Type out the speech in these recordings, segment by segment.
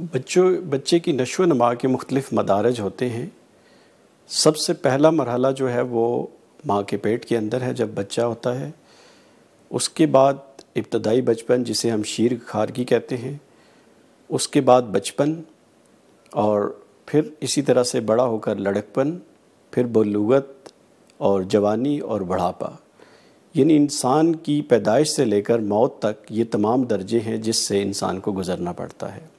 बच्चों बच्चे की नशो नमा के मुख्तलिफ मदारज होते हैं सबसे पहला मरहला जो है वो माँ के पेट के अंदर है जब बच्चा होता है उसके बाद इब्तदाई बचपन जिसे हम शीर खारगी कहते हैं उसके बाद बचपन और फिर इसी तरह से बड़ा होकर लड़कपन फिर बलूगत और जवानी और बढ़ापा यानी इंसान की पैदाइश से लेकर मौत तक ये तमाम दर्जे हैं जिससे इंसान को गुज़रना पड़ता है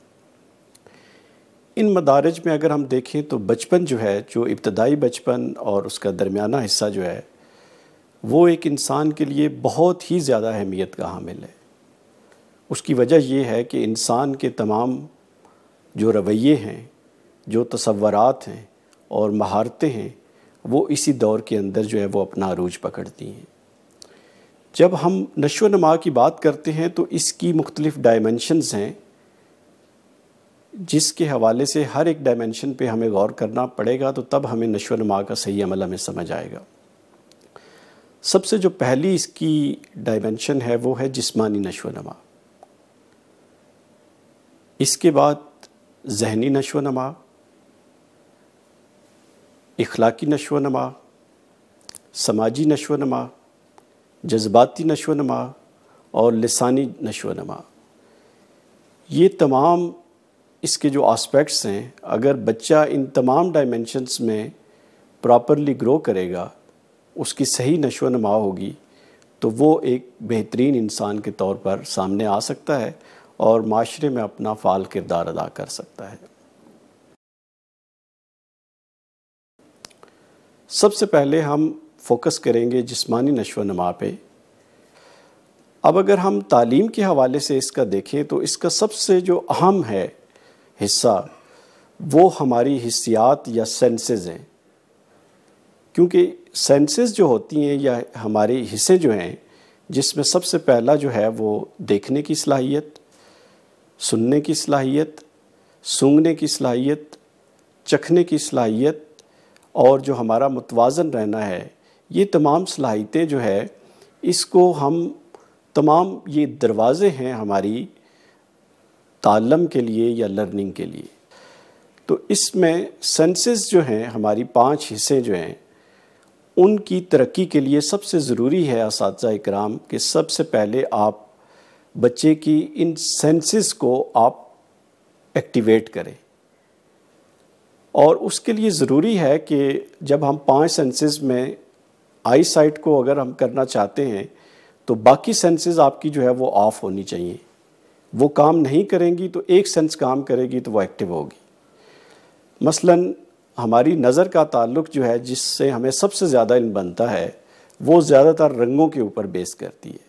इन मदारज में अगर हम देखें तो बचपन जो है जो इब्तदाई बचपन और उसका दरमियाना हिस्सा जो है वो एक इंसान के लिए बहुत ही ज़्यादा अहमियत का हामिल है उसकी वजह यह है कि इंसान के तमाम जो रवैये हैं जो तस्वरत हैं और महारतें हैं वो इसी दौर के अंदर जो है वो अपना अरूज पकड़ती हैं जब हम नशो नमा की बात करते हैं तो इसकी मुख्तलिफ़ डायमेंशनस हैं जिसके हवाले से हर एक डायमेंशन पे हमें गौर करना पड़ेगा तो तब हमें नशो नमा का सही अमल हमें समझ आएगा सबसे जो पहली इसकी डायमेंशन है वो है जिस्मानी नमा इसके बाद जहनी नमा इखलाकी नमा समाजी नमा जज्बाती नमा और लसानी नमा ये तमाम इसके जो आस्पेक्ट्स हैं अगर बच्चा इन तमाम डायमेंशंस में प्रॉपरली ग्रो करेगा उसकी सही नशो नमा होगी तो वो एक बेहतरीन इंसान के तौर पर सामने आ सकता है और माशरे में अपना फ़ाल किरदार अदा कर सकता है सबसे पहले हम फोकस करेंगे जिस्मानी नशो नमा पर अब अगर हम तालीम के हवाले से इसका देखें तो इसका सबसे जो अहम है हिस्सा वो हमारी हिस्सियात या सेंसेस हैं क्योंकि सेंसेस जो होती हैं या हमारे हिस्से जो हैं जिसमें सबसे पहला जो है वो देखने की सलाहियत सुनने की सलाहियत सूंघने की सलाहियत चखने की सलाहियत और जो हमारा मुतवाजन रहना है ये तमाम सलाहियतें जो है इसको हम तमाम ये दरवाज़े हैं हमारी तालम के लिए या लर्निंग के लिए तो इसमें सेंसेस जो हैं हमारी पांच हिस्से जो हैं उनकी तरक्की के लिए सबसे ज़रूरी है इस कराम कि सबसे पहले आप बच्चे की इन सेंसेस को आप एक्टिवेट करें और उसके लिए ज़रूरी है कि जब हम पांच सेंसेस में आई साइट को अगर हम करना चाहते हैं तो बाकी सेंसेस आपकी जो है वो ऑफ़ होनी चाहिए वो काम नहीं करेंगी तो एक सेंस काम करेगी तो वो एक्टिव होगी मसलन हमारी नज़र का ताल्लुक जो है जिससे हमें सबसे ज़्यादा इन बनता है वो ज़्यादातर रंगों के ऊपर बेस करती है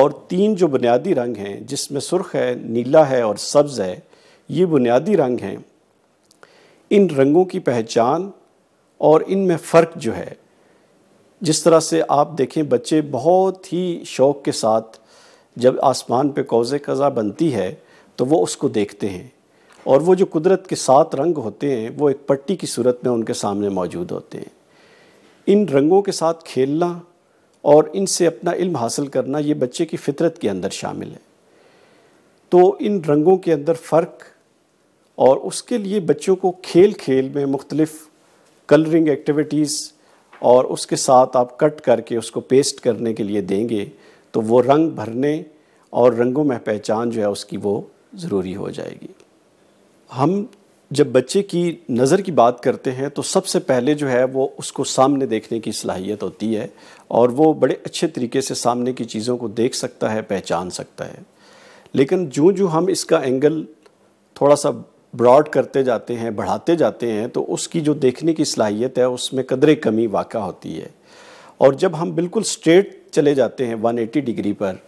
और तीन जो बुनियादी रंग हैं जिसमें सुर्ख है नीला है और सब्ज़ है ये बुनियादी रंग हैं इन रंगों की पहचान और इनमें फ़र्क जो है जिस तरह से आप देखें बच्चे बहुत ही शौक़ के साथ जब आसमान पे कौज़ कज़ा बनती है तो वो उसको देखते हैं और वो जो कुदरत के सात रंग होते हैं वो एक पट्टी की सूरत में उनके सामने मौजूद होते हैं इन रंगों के साथ खेलना और इनसे अपना इल्म हासिल करना ये बच्चे की फितरत के अंदर शामिल है तो इन रंगों के अंदर फ़र्क और उसके लिए बच्चों को खेल खेल में मुख्तलफ़ कलरिंग एक्टिविटीज़ और उसके साथ आप कट करके उसको पेस्ट करने के लिए देंगे तो वो रंग भरने और रंगों में पहचान जो है उसकी वो ज़रूरी हो जाएगी हम जब बच्चे की नज़र की बात करते हैं तो सबसे पहले जो है वो उसको सामने देखने की सलाहियत होती है और वो बड़े अच्छे तरीके से सामने की चीज़ों को देख सकता है पहचान सकता है लेकिन जो जो हम इसका एंगल थोड़ा सा ब्रॉड करते जाते हैं बढ़ाते जाते हैं तो उसकी जो देखने की सलाहियत है उसमें कदरे कमी वाक़ होती है और जब हम बिल्कुल स्ट्रेट चले जाते हैं 180 डिग्री पर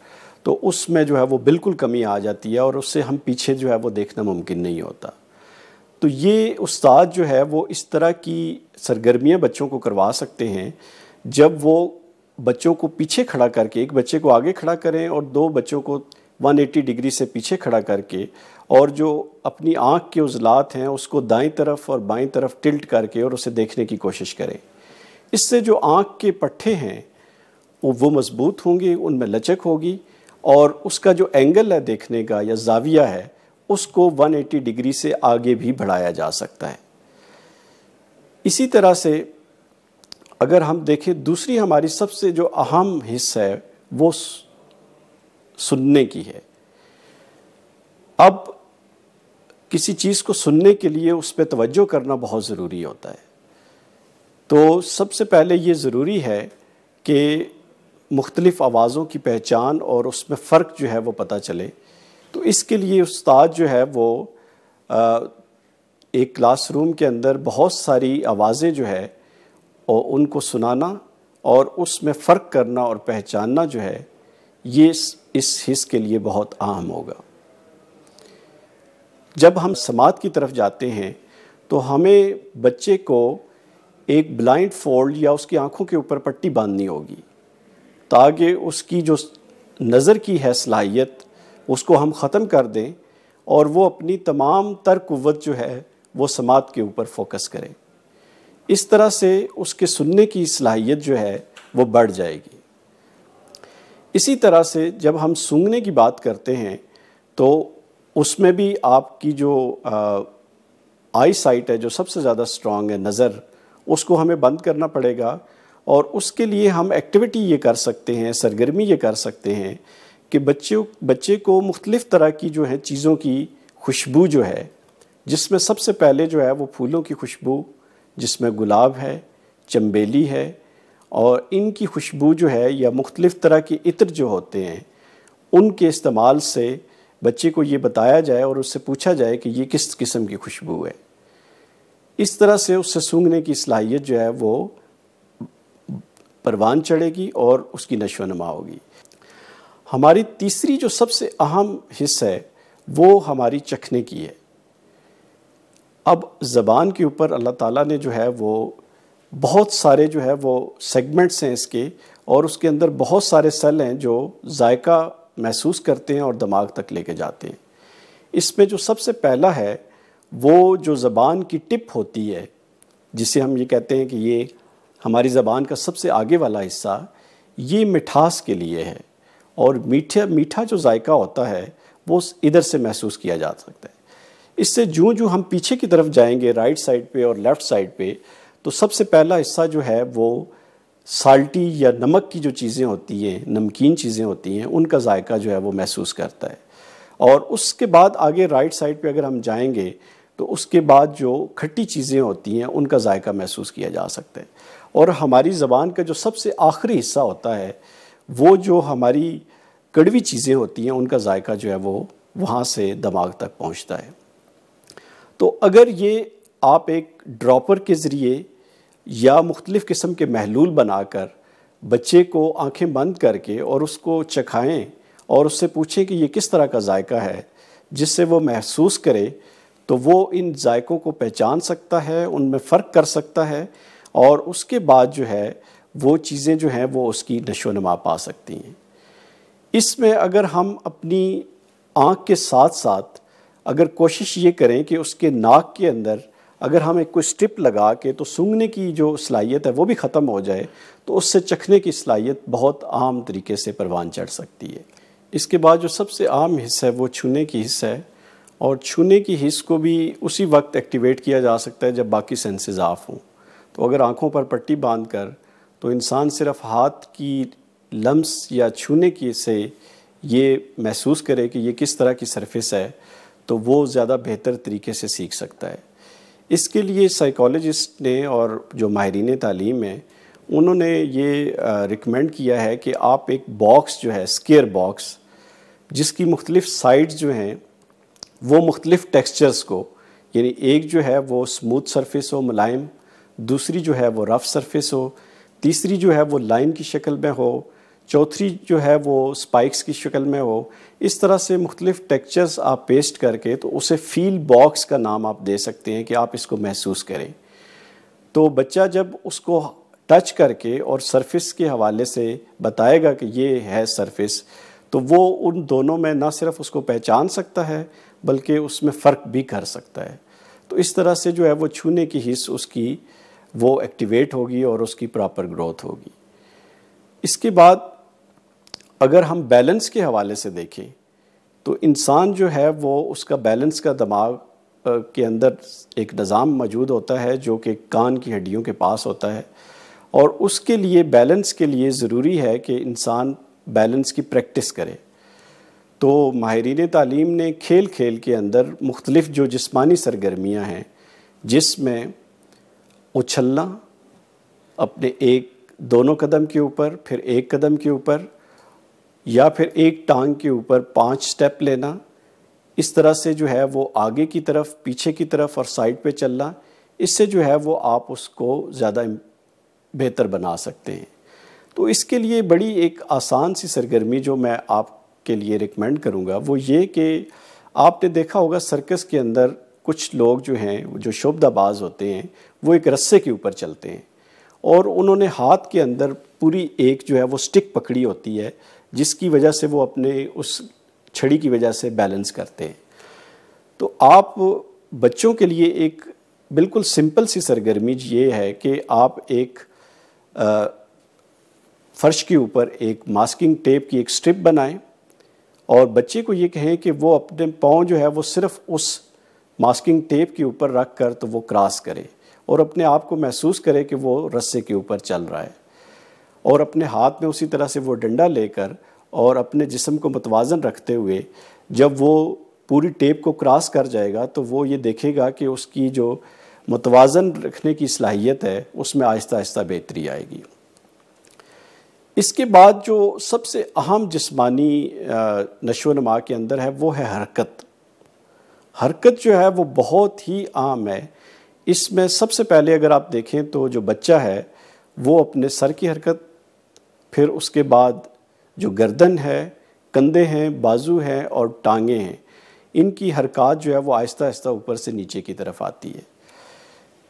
तो उसमें जो है वो बिल्कुल कमी आ जाती है और उससे हम पीछे जो है वो देखना मुमकिन नहीं होता तो ये उस्ताद जो है वो इस तरह की सरगर्मियाँ बच्चों को करवा सकते हैं जब वो बच्चों को पीछे खड़ा करके एक बच्चे को आगे खड़ा करें और दो बच्चों को 180 डिग्री से पीछे खड़ा करके और जो अपनी आँख के उजलात हैं उसको दाएं तरफ और बाएं तरफ टिल्ट करके और उसे देखने की कोशिश करें इससे जो आँख के पट्ठे हैं वो मज़बूत होंगी उनमें लचक होगी और उसका जो एंगल है देखने का या जाविया है उसको 180 डिग्री से आगे भी बढ़ाया जा सकता है इसी तरह से अगर हम देखें दूसरी हमारी सबसे जो अहम हिस्सा है वो सुनने की है अब किसी चीज़ को सुनने के लिए उस पर तवज्जो करना बहुत ज़रूरी होता है तो सबसे पहले ये ज़रूरी है कि मुख्तलिफ़ आवाज़ों की पहचान और उसमें फ़र्क जो है वो पता चले तो इसके लिए उस्ताद जो है वो एक एक क्लासरूम के अंदर बहुत सारी आवाज़ें जो है और उनको सुनाना और उसमें फ़र्क करना और पहचानना जो है ये इस हिस्स के लिए बहुत अहम होगा जब हम समात की तरफ जाते हैं तो हमें बच्चे को एक ब्लाइंड फोल्ड या उसकी आँखों के ऊपर पट्टी बांधनी होगी ताकि उसकी जो नज़र की है सलाहियत उसको हम ख़त्म कर दें और वो अपनी तमाम तर कुत जो है वो समात के ऊपर फोकस करें इस तरह से उसके सुनने की सलाहियत जो है वो बढ़ जाएगी इसी तरह से जब हम सूंघने की बात करते हैं तो उसमें भी आपकी जो आई साइट है जो सबसे ज़्यादा स्ट्रॉन्ग है नज़र उसको हमें बंद करना पड़ेगा और उसके लिए हम एक्टिविटी ये कर सकते हैं सरगर्मी ये कर सकते हैं कि बच्चे बच्चे को मुख्तलिफ़ तरह की जो है चीज़ों की खुशबू जो है जिसमें सबसे पहले जो है वो फूलों की खुशबू जिसमें गुलाब है चम्बेली है और इनकी खुशबू जो है या मुख्तलिफ़ तरह के इत्र जो होते हैं उनके इस्तेमाल से बच्चे को ये बताया जाए और उससे पूछा जाए कि ये किस किस्म की खुशबू है इस तरह से उससे सूंघने की सलाहियत जो है वो परवान चढ़ेगी और उसकी नशो नमा होगी हमारी तीसरी जो सबसे अहम हिस्सा है वो हमारी चखने की है अब ज़बान के ऊपर अल्लाह ताला ने जो है वो बहुत सारे जो है वो सेगमेंट्स हैं इसके और उसके अंदर बहुत सारे सेल हैं जो जायका महसूस करते हैं और दिमाग तक लेके जाते हैं इसमें जो सबसे पहला है वो जो ज़बान की टिप होती है जिसे हम ये कहते हैं कि ये हमारी ज़बान का सबसे आगे वाला हिस्सा ये मिठास के लिए है और मीठे मीठा जो जायका होता है वो इधर से महसूस किया जा सकता है इससे जो जो हम पीछे की तरफ जाएंगे राइट साइड पे और लेफ़्ट साइड पे तो सबसे पहला हिस्सा जो है वो साल्टी या नमक की जो चीज़ें होती हैं नमकीन चीज़ें होती हैं उनका जायका जो है वो महसूस करता है और उसके बाद आगे राइट साइड पर अगर हम जाएँगे तो उसके बाद जो खट्टी चीज़ें होती हैं उनका जायका महसूस किया जा सकता है और हमारी ज़बान का जो सबसे आखिरी हिस्सा होता है वो जो हमारी कड़वी चीज़ें होती हैं उनका जायका जो है वो वहाँ से दिमाग तक पहुँचता है तो अगर ये आप एक ड्रॉपर के ज़रिए या मुख्तलिफ़ किस्म के महलूल बनाकर बच्चे को आंखें बंद करके और उसको चखाएं और उससे पूछें कि ये किस तरह का जायका है जिससे वो महसूस करे तो वो इन जायकों को पहचान सकता है उनमें फ़र्क कर सकता है और उसके बाद जो है वो चीज़ें जो हैं वो उसकी नशो नमा पा सकती हैं इसमें अगर हम अपनी आँख के साथ साथ अगर कोशिश ये करें कि उसके नाक के अंदर अगर हम एक कोई स्ट्रिप लगा के तो सूंघने की जो सलाहियत है वो भी ख़त्म हो जाए तो उससे चखने की सलाहियत बहुत आम तरीके से परवान चढ़ सकती है इसके बाद जो सबसे आम हिस्सा है वो छूने की हिस्सा है और छूने की हिस्स को भी उसी वक्त एक्टिवेट किया जा सकता है जब बाकी सेंसेज ऑफ हों तो अगर आँखों पर पट्टी बांध कर तो इंसान सिर्फ हाथ की लम्स या छूने की से ये महसूस करे कि ये किस तरह की सरफेस है तो वो ज़्यादा बेहतर तरीके से सीख सकता है इसके लिए साइकोलॉजिस्ट ने और जो माहरीन तालीम हैं उन्होंने ये रिकमेंड किया है कि आप एक बॉक्स जो है स्केयर बॉक्स जिसकी मुख्तलिफ साइड्स जो हैं वो मुख्तलिफ टेक्सचर्स को यानी एक जो है वो स्मूथ सरफेस हो मुलायम दूसरी जो है वो रफ़ सरफेस हो तीसरी जो है वो लाइन की शक्ल में हो चौथी जो है वो स्पाइक्स की शक्ल में हो इस तरह से मुख्तलिफ़ टेक्चर्स आप पेस्ट करके तो उसे फील बॉक्स का नाम आप दे सकते हैं कि आप इसको महसूस करें तो बच्चा जब उसको टच करके और सरफेस के हवाले से बताएगा कि ये है सरफेस तो वो उन दोनों में ना सिर्फ उसको पहचान सकता है बल्कि उसमें फ़र्क भी कर सकता है तो इस तरह से जो है वो छूने की हिस्स उसकी वो एक्टिवेट होगी और उसकी प्रॉपर ग्रोथ होगी इसके बाद अगर हम बैलेंस के हवाले से देखें तो इंसान जो है वो उसका बैलेंस का दिमाग के अंदर एक निज़ाम मौजूद होता है जो कि कान की हड्डियों के पास होता है और उसके लिए बैलेंस के लिए ज़रूरी है कि इंसान बैलेंस की प्रैक्टिस करे तो माहरीन तालीम ने खेल खेल के अंदर मुख्तलिफ़ जो जिस्मानी सरगर्मियाँ हैं जिसमें उछलना अपने एक दोनों कदम के ऊपर फिर एक कदम के ऊपर या फिर एक टांग के ऊपर पांच स्टेप लेना इस तरह से जो है वो आगे की तरफ पीछे की तरफ और साइड पे चलना इससे जो है वो आप उसको ज़्यादा बेहतर बना सकते हैं तो इसके लिए बड़ी एक आसान सी सरगर्मी जो मैं आपके लिए रिकमेंड करूँगा वो ये कि आपने देखा होगा सर्कस के अंदर कुछ लोग जो हैं जो शब्दाबाज होते हैं वो एक रस्से के ऊपर चलते हैं और उन्होंने हाथ के अंदर पूरी एक जो है वो स्टिक पकड़ी होती है जिसकी वजह से वो अपने उस छड़ी की वजह से बैलेंस करते हैं तो आप बच्चों के लिए एक बिल्कुल सिंपल सी सरगर्मी ये है कि आप एक फ़र्श के ऊपर एक मास्किंग टेप की एक स्ट्रिप बनाएं और बच्चे को ये कहें कि वो अपने पाँव जो है वो सिर्फ उस मास्किंग टेप के ऊपर रख कर तो वो क्रॉस करे और अपने आप को महसूस करे कि वो रस्से के ऊपर चल रहा है और अपने हाथ में उसी तरह से वो डंडा लेकर और अपने जिसम को मतवाजन रखते हुए जब वो पूरी टेप को क्रॉस कर जाएगा तो वो ये देखेगा कि उसकी जो मतवाजन रखने की सलाहियत है उसमें आहिस्ता आहिस्ता बेहतरी आएगी इसके बाद जो सबसे अहम जिस्मानी नशो नमा के अंदर है वो है हरकत हरकत जो है वो बहुत ही आम है इसमें सबसे पहले अगर आप देखें तो जो बच्चा है वो अपने सर की हरकत फिर उसके बाद जो गर्दन है कंधे हैं बाजू हैं और टांगे हैं इनकी हरकत जो है वो आहिस्ता आहिस्ता ऊपर से नीचे की तरफ आती है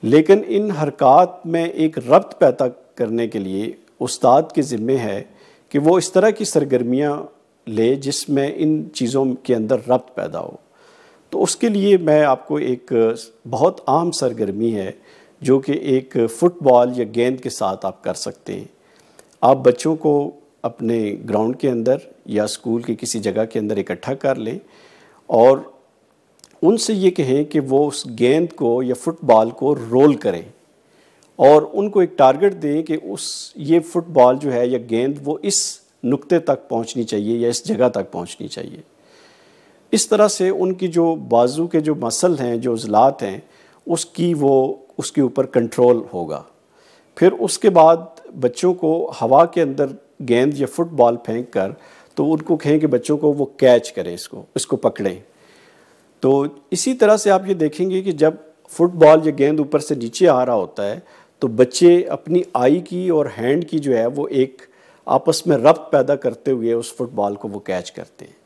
लेकिन इन हरकत में एक रब्त पैदा करने के लिए उस्ताद के ज़िम्मे है कि वो इस तरह की सरगर्मियाँ ले जिसमें इन चीज़ों के अंदर रब्त पैदा हो तो उसके लिए मैं आपको एक बहुत आम सरगर्मी है जो कि एक फ़ुटबॉल या गेंद के साथ आप कर सकते हैं आप बच्चों को अपने ग्राउंड के अंदर या स्कूल के किसी जगह के अंदर इकट्ठा कर लें और उनसे ये कहें कि वो उस गेंद को या फुटबॉल को रोल करें और उनको एक टारगेट दें कि उस ये फुटबॉल जो है या गेंद वो इस नुक्ते तक पहुंचनी चाहिए या इस जगह तक पहुंचनी चाहिए इस तरह से उनकी जो बाजू के जो मसल हैं जो अजलात हैं उसकी वो उसके ऊपर कंट्रोल होगा फिर उसके बाद बच्चों को हवा के अंदर गेंद या फुटबॉल फेंक कर तो उनको कहें कि बच्चों को वो कैच करें इसको इसको पकड़ें तो इसी तरह से आप ये देखेंगे कि जब फुटबॉल या गेंद ऊपर से नीचे आ रहा होता है तो बच्चे अपनी आई की और हैंड की जो है वो एक आपस में रब्त पैदा करते हुए उस फुटबॉल को वो कैच करते हैं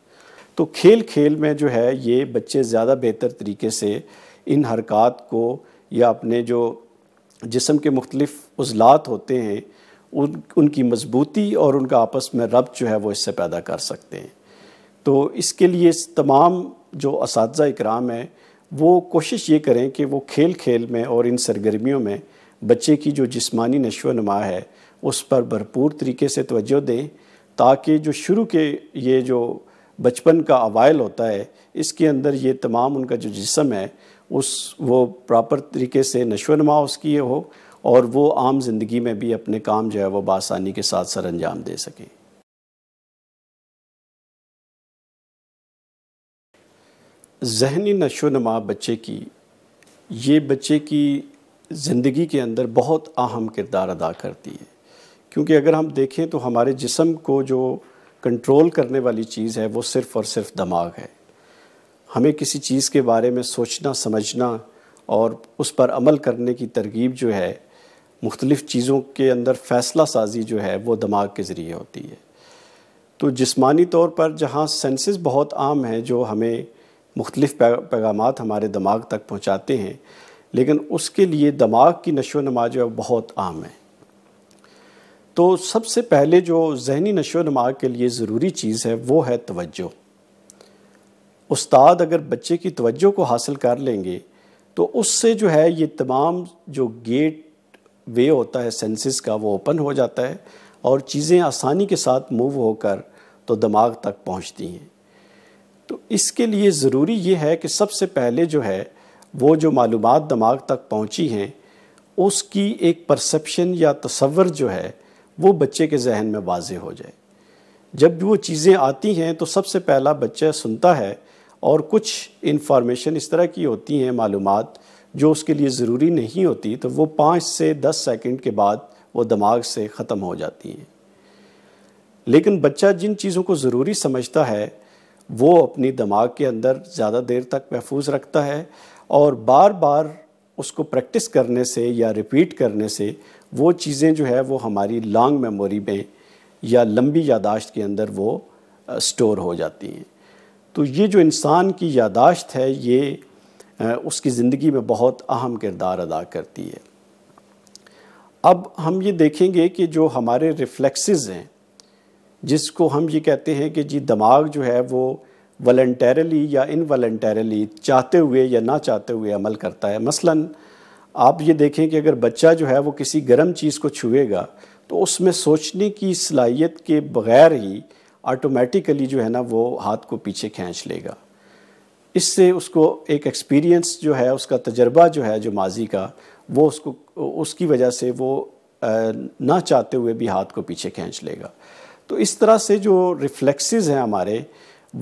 तो खेल खेल में जो है ये बच्चे ज़्यादा बेहतर तरीके से इन हरकत को या अपने जो जिसम के मुख्तलिफ़ उजलात होते हैं उन उनकी मजबूती और उनका आपस में रब जो है वो इससे पैदा कर सकते हैं तो इसके लिए इस तमाम जो इस इकराम है वो कोशिश ये करें कि वो खेल खेल में और इन सरगर्मियों में बच्चे की जो जिस्मानी नशो नमा है उस पर भरपूर तरीके से तोज्जो दें ताकि जो शुरू के ये जो बचपन का अवाइल होता है इसके अंदर ये तमाम उनका जो जिसम है उस वो प्रॉपर तरीके से नशोनमा उसकी हो और वो आम ज़िंदगी में भी अपने काम जो है वो बासानी के साथ सर अंजाम दे सकें जहनी नशोनमा बच्चे की ये बच्चे की ज़िंदगी के अंदर बहुत अहम किरदार अदा करती है क्योंकि अगर हम देखें तो हमारे जिसम को जो कंट्रोल करने वाली चीज़ है वो सिर्फ़ और सिर्फ दिमाग है हमें किसी चीज़ के बारे में सोचना समझना और उस पर अमल करने की तरगीब जो है मुख्तलिफ़ चीज़ों के अंदर फ़ैसला साजी जो है वो दिमाग के ज़रिए होती है तो जिस्मानी तौर पर जहाँ सेंसेस बहुत आम हैं जो हमें मुख्तलिफ़ पैगाम हमारे दिमाग तक पहुँचाते हैं लेकिन उसके लिए दिमाग की नशो नमा जो है बहुत आम है तो सबसे पहले जो जहनी नशो नमा के लिए ज़रूरी चीज़ है वो है तवज्जो उस्ताद अगर बच्चे की तवज्जो को हासिल कर लेंगे तो उससे जो है ये तमाम जो गेट वे होता है सेंसेस का वो ओपन हो जाता है और चीज़ें आसानी के साथ मूव होकर तो दिमाग तक पहुंचती हैं तो इसके लिए ज़रूरी ये है कि सबसे पहले जो है वो जो मालूम दिमाग तक पहुंची हैं उसकी एक परसेप्शन या तस्वर जो है वो बच्चे के जहन में वाज हो जाए जब वो चीज़ें आती हैं तो सबसे पहला बच्चा सुनता है और कुछ इन्फॉर्मेशन इस तरह की होती हैं मालूम जो उसके लिए ज़रूरी नहीं होती तो वो पाँच से दस सेकेंड के बाद वो दिमाग से ख़त्म हो जाती हैं लेकिन बच्चा जिन चीज़ों को ज़रूरी समझता है वो अपनी दिमाग के अंदर ज़्यादा देर तक महफूज रखता है और बार बार उसको प्रैक्टिस करने से या रिपीट करने से वो चीज़ें जो है वो हमारी लॉन्ग मेमोरी में या लंबी यादाश्त के अंदर वो स्टोर हो जाती हैं तो ये जो इंसान की यादाश्त है ये उसकी ज़िंदगी में बहुत अहम किरदार अदा करती है अब हम ये देखेंगे कि जो हमारे रिफ्लेक्सेस हैं जिसको हम ये कहते हैं कि जी दिमाग जो है वो वॉल्टरली या इनवॉल्टरली चाहते हुए या ना चाहते हुए अमल करता है मसलन आप ये देखें कि अगर बच्चा जो है वो किसी गर्म चीज़ को छुएगा तो उसमें सोचने की सलाहियत के बग़ैर ही ऑटोमेटिकली जो है ना वो हाथ को पीछे खींच लेगा इससे उसको एक एक्सपीरियंस जो है उसका तजर्बा जो है जो माजी का वो उसको उसकी वजह से वो ना चाहते हुए भी हाथ को पीछे खींच लेगा तो इस तरह से जो रिफ्लेक्सेस हैं हमारे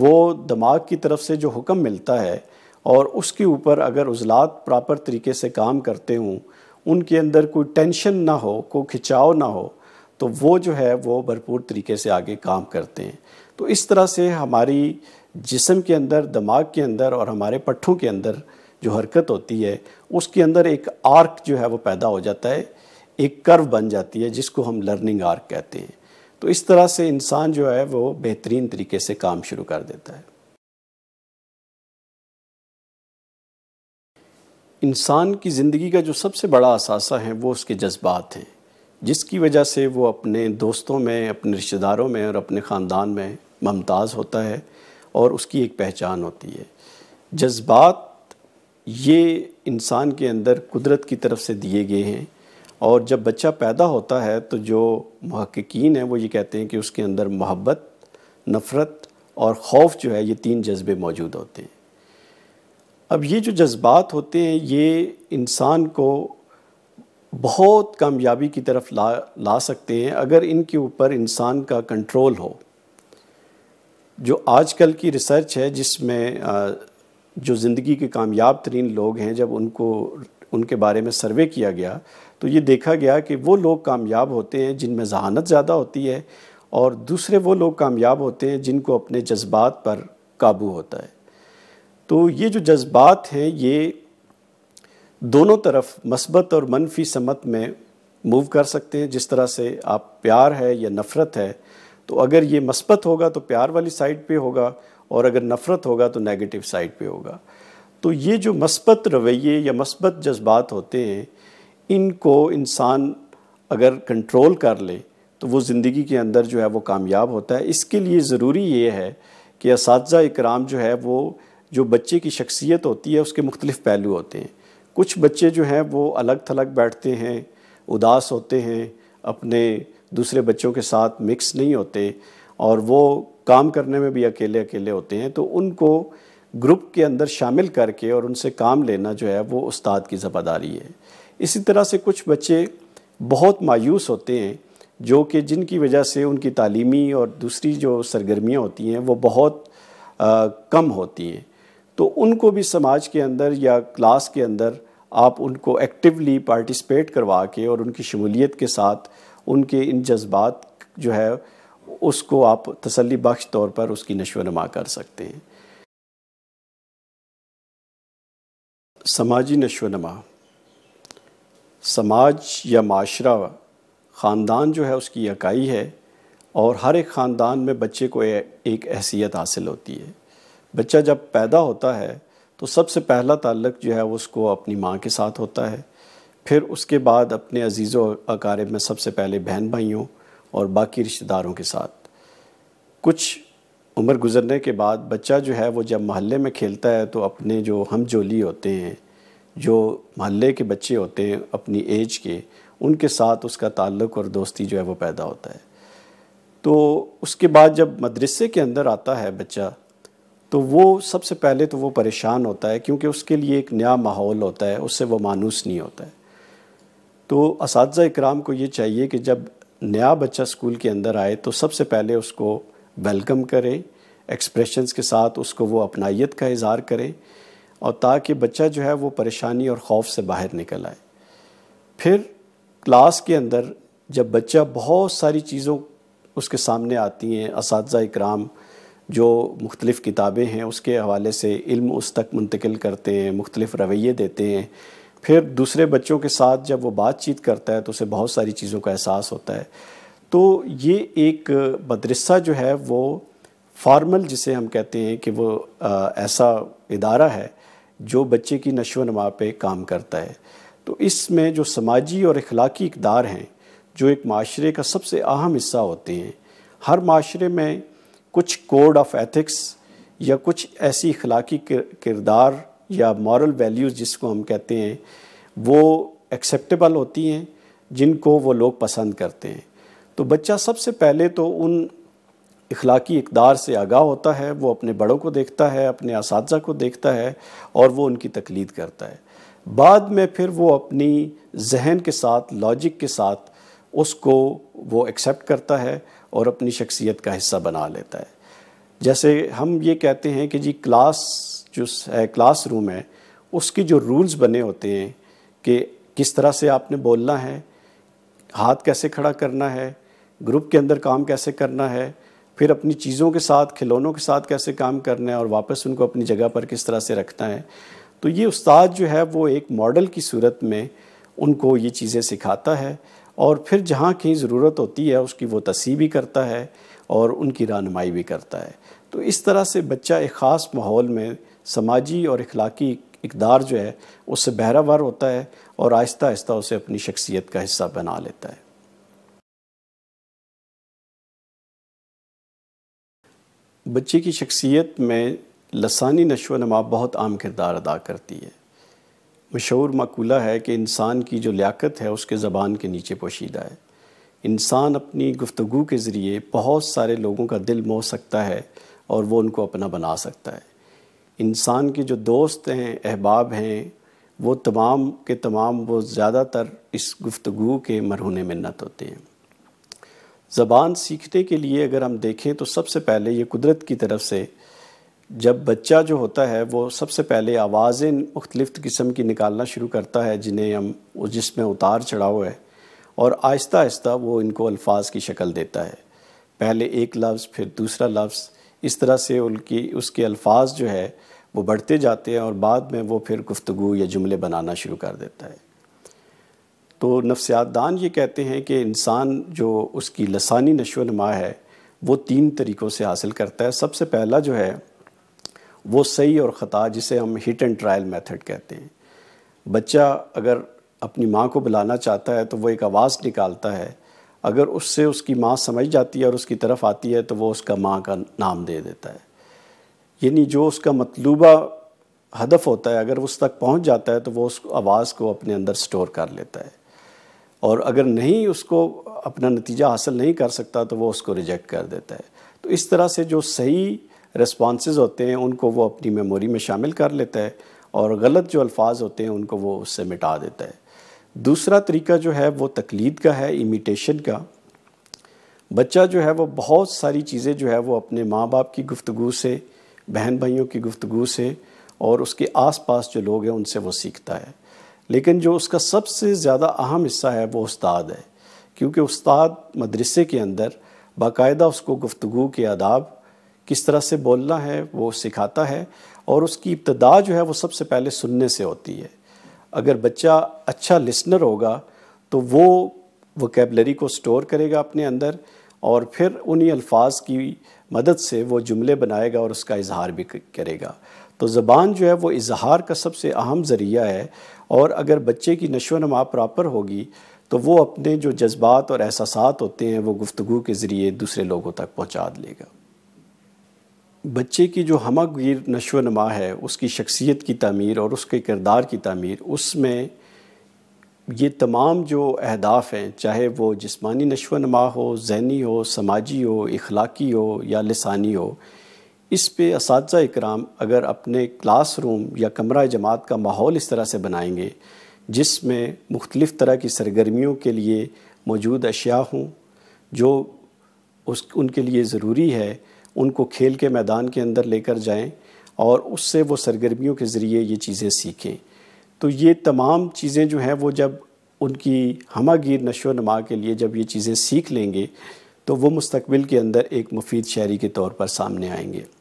वो दिमाग की तरफ से जो हुक्म मिलता है और उसके ऊपर अगर उजलात प्रॉपर तरीके से काम करते हों उनके अंदर कोई टेंशन ना हो कोई खिंचाव ना हो तो वो जो है वो भरपूर तरीके से आगे काम करते हैं तो इस तरह से हमारी जिसम के अंदर दिमाग के अंदर और हमारे पट्ठों के अंदर जो हरकत होती है उसके अंदर एक आर्क जो है वो पैदा हो जाता है एक कर्व बन जाती है जिसको हम लर्निंग आर्क कहते हैं तो इस तरह से इंसान जो है वो बेहतरीन तरीके से काम शुरू कर देता है इंसान की ज़िंदगी का जो सबसे बड़ा असासा है वो उसके जज्बात हैं जिसकी वजह से वो अपने दोस्तों में अपने रिश्तेदारों में और अपने ख़ानदान में मुमताज़ होता है और उसकी एक पहचान होती है जज्बात ये इंसान के अंदर कुदरत की तरफ से दिए गए हैं और जब बच्चा पैदा होता है तो जो महक्कीन है वो ये कहते हैं कि उसके अंदर मोहब्बत नफ़रत और खौफ जो है ये तीन जज्बे मौजूद होते हैं अब ये जो जज्बात होते हैं ये इंसान को बहुत कामयाबी की तरफ ला ला सकते हैं अगर इनके ऊपर इंसान का कंट्रोल हो जो आजकल की रिसर्च है जिसमें जो ज़िंदगी के कामयाब तरीन लोग हैं जब उनको उनके बारे में सर्वे किया गया तो ये देखा गया कि वो लोग कामयाब होते हैं जिनमें जहानत ज़्यादा होती है और दूसरे वो लोग कामयाब होते हैं जिनको अपने जज्बात पर काबू होता है तो ये जो जज्बात हैं ये दोनों तरफ मस्बत और मनफी समत में मूव कर सकते हैं जिस तरह से आप प्यार है या नफ़रत है तो अगर ये मस्बत होगा तो प्यार वाली साइड पे होगा और अगर नफ़रत होगा तो नेगेटिव साइड पे होगा तो ये जो मस्बत रवैये या मस्बत जज्बात होते हैं इनको इंसान अगर कंट्रोल कर ले तो वो ज़िंदगी के अंदर जो है वो कामयाब होता है इसके लिए ज़रूरी ये है कि इस कराम जो है वो जो बच्चे की शख्सियत होती है उसके मुख्तलिफ़ पहलू होते हैं कुछ बच्चे जो हैं वो अलग थलग बैठते हैं उदास होते हैं अपने दूसरे बच्चों के साथ मिक्स नहीं होते और वो काम करने में भी अकेले अकेले होते हैं तो उनको ग्रुप के अंदर शामिल करके और उनसे काम लेना जो है वो उस्ताद की ज़िम्मेदारी है इसी तरह से कुछ बच्चे बहुत मायूस होते हैं जो कि जिनकी वजह से उनकी तालीमी और दूसरी जो सरगर्मियाँ होती हैं वो बहुत आ, कम होती हैं तो उनको भी समाज के अंदर या क्लास के अंदर आप उनको एक्टिवली पार्टिसिपेट करवा के और उनकी शमूलियत के साथ उनके इन जज्बात जो है उसको आप तसली बख्श तौर पर उसकी नशोनमा कर सकते हैं समाजी नशो समाज या माशरा ख़ानदान जो है उसकी इकाई है और हर एक ख़ानदान में बच्चे को एक हैसियत हासिल होती है बच्चा जब पैदा होता है तो सबसे पहला ताल्लुक जो है उसको अपनी माँ के साथ होता है फिर उसके बाद अपने अजीज़ों अकारे में सबसे पहले बहन भाइयों और बाकी रिश्तेदारों के साथ कुछ उम्र गुजरने के बाद बच्चा जो है वो जब महल्ले में खेलता है तो अपने जो हम जोली होते हैं जो महल्ले के बच्चे होते हैं अपनी एज के उनके साथ उसका ताल्लुक और दोस्ती जो है वो पैदा होता है तो उसके बाद जब मदरसे के अंदर आता है बच्चा तो वो सबसे पहले तो वो परेशान होता है क्योंकि उसके लिए एक नया माहौल होता है उससे वो मानूस नहीं होता है तो इस कराम को ये चाहिए कि जब नया बच्चा स्कूल के अंदर आए तो सबसे पहले उसको वेलकम करें एक्सप्रेशंस के साथ उसको वो अपनाइत का इजहार करें और ताकि बच्चा जो है वो परेशानी और खौफ से बाहर निकल आए फिर क्लास के अंदर जब बच्चा बहुत सारी चीज़ों उसके सामने आती हैं इस कराम जो मुख्तलिफ़ किताबें हैं उसके हवाले से इल्म उस तक मुंतकिल करते हैं मुख्तलिफ़ रवैये देते हैं फिर दूसरे बच्चों के साथ जब वो बातचीत करता है तो उसे बहुत सारी चीज़ों का एहसास होता है तो ये एक मदरसा जो है वो फॉर्मल जिसे हम कहते हैं कि वो आ, ऐसा इदारा है जो बच्चे की नशो नमा पर काम करता है तो इसमें जो समाजी और अखलाकी इकदार हैं जो एक माशरे का सबसे अहम हिस्सा होते हैं हर माशरे में कुछ कोड ऑफ एथिक्स या कुछ ऐसी अखलाकी किरदार या मॉरल वैल्यूज़ जिसको हम कहते हैं वो एक्सेप्टेबल होती हैं जिनको वो लोग पसंद करते हैं तो बच्चा सबसे पहले तो उन अखलाकी इकदार से आगाह होता है वो अपने बड़ों को देखता है अपने इस को देखता है और वो उनकी तकलीद करता है बाद में फिर वो अपनी जहन के साथ लॉजिक के साथ उसको वो एक्सेप्ट करता है और अपनी शख्सियत का हिस्सा बना लेता है जैसे हम ये कहते हैं कि जी क्लास जो है क्लास रूम है उसके जो रूल्स बने होते हैं कि किस तरह से आपने बोलना है हाथ कैसे खड़ा करना है ग्रुप के अंदर काम कैसे करना है फिर अपनी चीज़ों के साथ खिलौनों के साथ कैसे काम करना है और वापस उनको अपनी जगह पर किस तरह से रखना है तो ये उस्ताद जो है वो एक मॉडल की सूरत में उनको ये चीज़ें सिखाता है और फिर जहाँ की ज़रूरत होती है उसकी वो तसी भी करता है और उनकी रानमाई भी करता है तो इस तरह से बच्चा एक ख़ास माहौल में समाजी और अखलाकी इकदार जो है उससे बहरावर होता है और आहिस्ता आहिस्ता उसे अपनी शख्सियत का हिस्सा बना लेता है बच्चे की शख्सियत में लसानी नशो नमा बहुत आम किरदार अदा करती है मशहूर मकूला है कि इंसान की जो लियाकत है उसके ज़बान के नीचे पोशीदा है इंसान अपनी गुफ्तु के ज़रिए बहुत सारे लोगों का दिल मोह सकता है और वो उनको अपना बना सकता है इंसान के जो दोस्त हैं अहबाब हैं वो तमाम के तमाम वो ज़्यादातर इस गुफ्तु के मरहून मन्नत होते हैं ज़बान सीखने के लिए अगर हम देखें तो सबसे पहले ये कुदरत की तरफ से जब बच्चा जो होता है वो सबसे पहले आवाज़ें मुख्तलिफ़ किस्म की निकालना शुरू करता है जिन्हें हम जिसमें उतार चढ़ाव है और आहिस्ता आहिस्ता वो इनको अल्फाज की शक्ल देता है पहले एक लफ्ज़ फिर दूसरा लफ्ज़ इस तरह से उनकी उसके अल्फाज जो है वो बढ़ते जाते हैं और बाद में वो फिर गुफ्तु या जुमले बनाना शुरू कर देता है तो दान ये कहते हैं कि इंसान जो उसकी लसानी नशो नमा है वो तीन तरीक़ों से हासिल करता है सबसे पहला जो है वो सही और ख़ता जिसे हम हिट एंड ट्रायल मेथड कहते हैं बच्चा अगर अपनी माँ को बुलाना चाहता है तो वो एक आवाज़ निकालता है अगर उससे उसकी माँ समझ जाती है और उसकी तरफ आती है तो वो उसका माँ का नाम दे देता है यानी जो उसका मतलूबा हदफ होता है अगर उस तक पहुँच जाता है तो वो उस आवाज़ को अपने अंदर स्टोर कर लेता है और अगर नहीं उसको अपना नतीजा हासिल नहीं कर सकता तो वो उसको रिजेक्ट कर देता है तो इस तरह से जो सही रिस्पॉन्स होते हैं उनको वो अपनी मेमोरी में शामिल कर लेता है और गलत जो अल्फाज होते हैं उनको वो उससे मिटा देता है दूसरा तरीका जो है वो तकलीद का है इमिटेशन का बच्चा जो है वो बहुत सारी चीज़ें जो है वो अपने माँ बाप की गुफ्तु से बहन भाइयों की गुफ्तु से और उसके आस पास जो लोग हैं उनसे वो सीखता है लेकिन जो उसका सबसे ज़्यादा अहम हिस्सा है वो उस्ताद है क्योंकि उस्ताद मदरसे के अंदर बाकायदा उसको गुफ्तु के आदाब किस तरह से बोलना है वो सिखाता है और उसकी इब्तदा जो है वो सबसे पहले सुनने से होती है अगर बच्चा अच्छा लिसनर होगा तो वो वकेबलरी को स्टोर करेगा अपने अंदर और फिर उन्हीं अल्फाज की मदद से वो जुमले बनाएगा और उसका इजहार भी करेगा तो ज़बान जो है वो इजहार का सबसे अहम ज़रिया है और अगर बच्चे की नशो नमा प्रॉपर होगी तो वो अपने जो जज्बात और एहसास होते हैं वो गुफ्तु के ज़रिए दूसरे लोगों तक पहुँचा लेगा बच्चे की जो हमगीर नशो नमा है उसकी शख्सियत की तमीर और उसके किरदार की तमीर उसमें ये तमाम जो अहदाफ हैं चाहे वो जिसमानी नशो नमा हो जहनी हो समाजी हो इखलाकी हो या लसानी हो इस पर इस कराम अगर अपने क्लास रूम या कमरा जमात का माहौल इस तरह से बनाएंगे जिसमें मुख्तलिफ़ तरह की सरगर्मियों के लिए मौजूद अशिया हों जो उस उनके लिए ज़रूरी है उनको खेल के मैदान के अंदर लेकर जाएं और उससे वो सरगर्मियों के ज़रिए ये चीज़ें सीखें तो ये तमाम चीज़ें जो हैं वो जब उनकी हमागीर नशो नमा के लिए जब ये चीज़ें सीख लेंगे तो वो मुस्तबिल के अंदर एक मुफीद शहरी के तौर पर सामने आएंगे